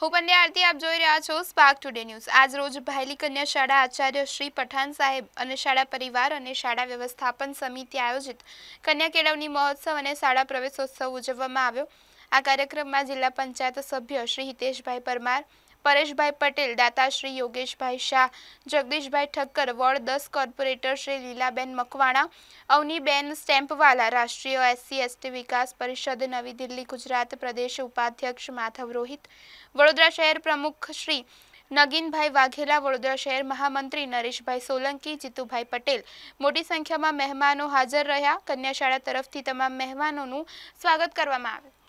હું પંડ્યા આરતી આપ જોઈ રહ્યા છો સ્પાર્ક ટુડે ન્યૂઝ આજ રોજ ભાયલી કન્યા શાળા આચાર્ય શ્રી પઠાણ સાહેબ અને શાળા પરિવાર અને શાળા વ્યવસ્થાપન સમિતિ આયોજિત કન્યા કેળવણી મહોત્સવ અને શાળા પ્રવેશોત્સવ ઉજવવામાં આવ્યો આ કાર્યક્રમમાં જિલ્લા પંચાયત સભ્ય શ્રી હિતેશભાઈ પરમાર પરેશભાઈ પટેલ દાતાશ્રી યોગેશભાઈ શાહ જગદીશભાઈ ઠક્કર વોર્ડ દસ કોર્પોરેટર શ્રી લીલાબેન મકવાણા અવનીબેન સ્ટેમ્પવાલા રાષ્ટ્રીય એસસી એસટી વિકાસ પરિષદ નવી દિલ્હી ગુજરાત પ્રદેશ ઉપાધ્યક્ષ માધવ રોહિત વડોદરા શહેર પ્રમુખ શ્રી નગીનભાઈ વાઘેલા વડોદરા શહેર મહામંત્રી નરેશભાઈ સોલંકી જીતુભાઈ પટેલ મોટી સંખ્યામાં મહેમાનો હાજર રહ્યા કન્યાશાળા તરફથી તમામ મહેમાનોનું સ્વાગત કરવામાં આવ્યું